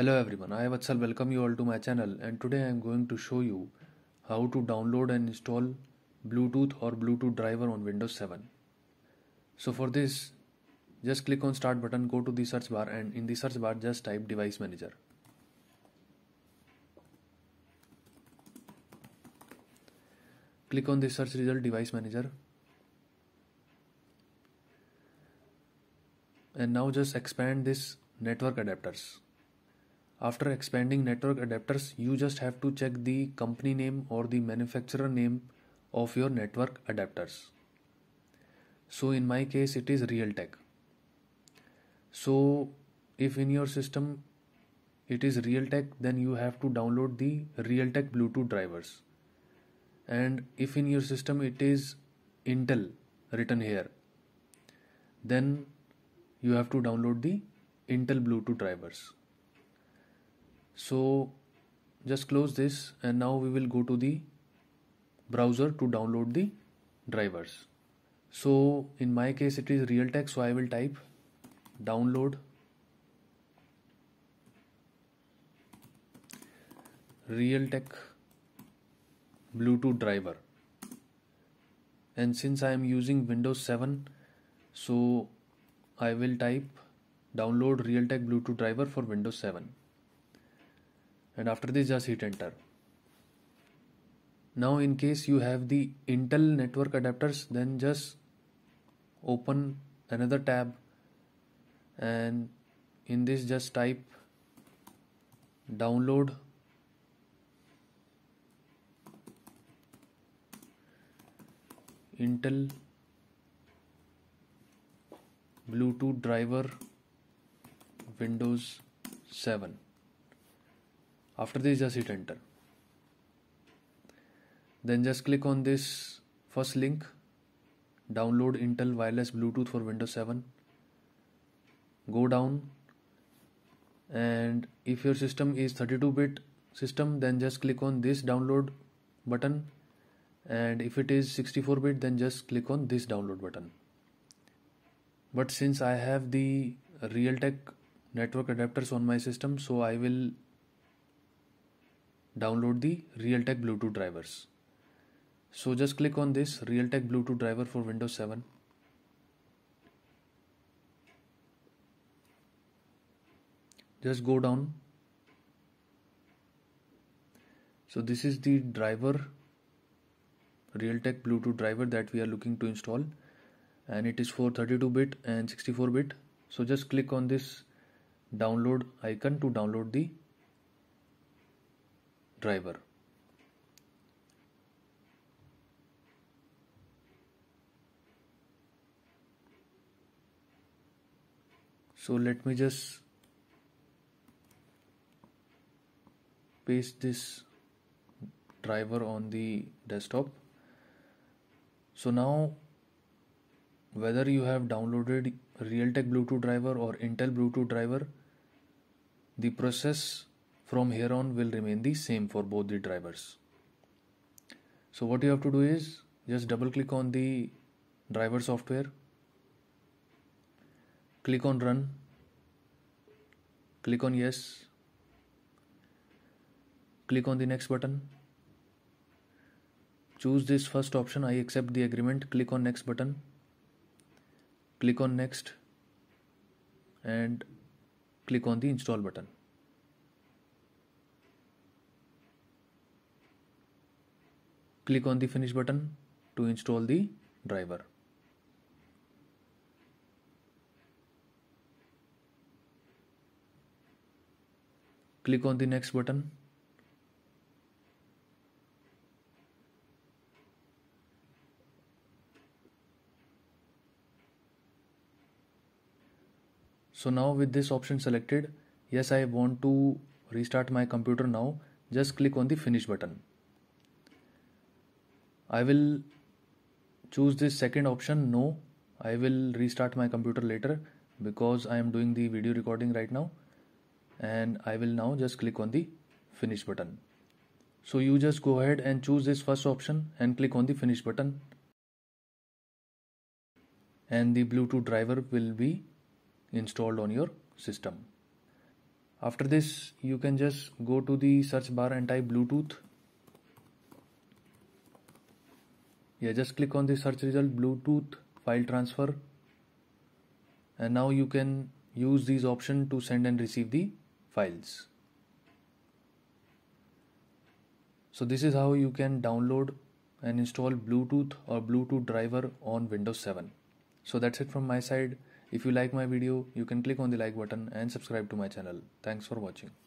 Hello everyone, I Vatsal welcome you all to my channel and today I am going to show you how to download and install Bluetooth or Bluetooth driver on Windows 7. So for this, just click on start button, go to the search bar and in the search bar just type device manager. Click on the search result device manager and now just expand this network adapters. After expanding network adapters, you just have to check the company name or the manufacturer name of your network adapters. So in my case, it is Realtek. So if in your system it is Realtek, then you have to download the Realtek Bluetooth drivers. And if in your system it is Intel written here, then you have to download the Intel Bluetooth drivers so just close this and now we will go to the browser to download the drivers so in my case it is realtek so i will type download realtek bluetooth driver and since i am using windows 7 so i will type download realtek bluetooth driver for windows 7 and after this just hit enter now in case you have the intel network adapters then just open another tab and in this just type download intel bluetooth driver windows 7 after this just hit enter then just click on this first link download intel wireless bluetooth for windows 7 go down and if your system is 32 bit system then just click on this download button and if it is 64 bit then just click on this download button but since i have the realtek network adapters on my system so i will download the Realtek Bluetooth drivers. So just click on this Realtek Bluetooth driver for Windows 7. Just go down. So this is the driver Realtek Bluetooth driver that we are looking to install and it is for 32 bit and 64 bit. So just click on this download icon to download the driver so let me just paste this driver on the desktop so now whether you have downloaded realtek bluetooth driver or intel bluetooth driver the process from here on will remain the same for both the drivers. So what you have to do is just double click on the driver software, click on run, click on yes, click on the next button, choose this first option I accept the agreement, click on next button, click on next and click on the install button. click on the finish button to install the driver click on the next button So now with this option selected, yes I want to restart my computer now, just click on the finish button. I will choose this second option no I will restart my computer later because I am doing the video recording right now and I will now just click on the finish button so you just go ahead and choose this first option and click on the finish button and the Bluetooth driver will be installed on your system after this you can just go to the search bar and type Bluetooth yeah just click on the search result bluetooth file transfer and now you can use these option to send and receive the files so this is how you can download and install bluetooth or bluetooth driver on windows 7 so that's it from my side if you like my video you can click on the like button and subscribe to my channel thanks for watching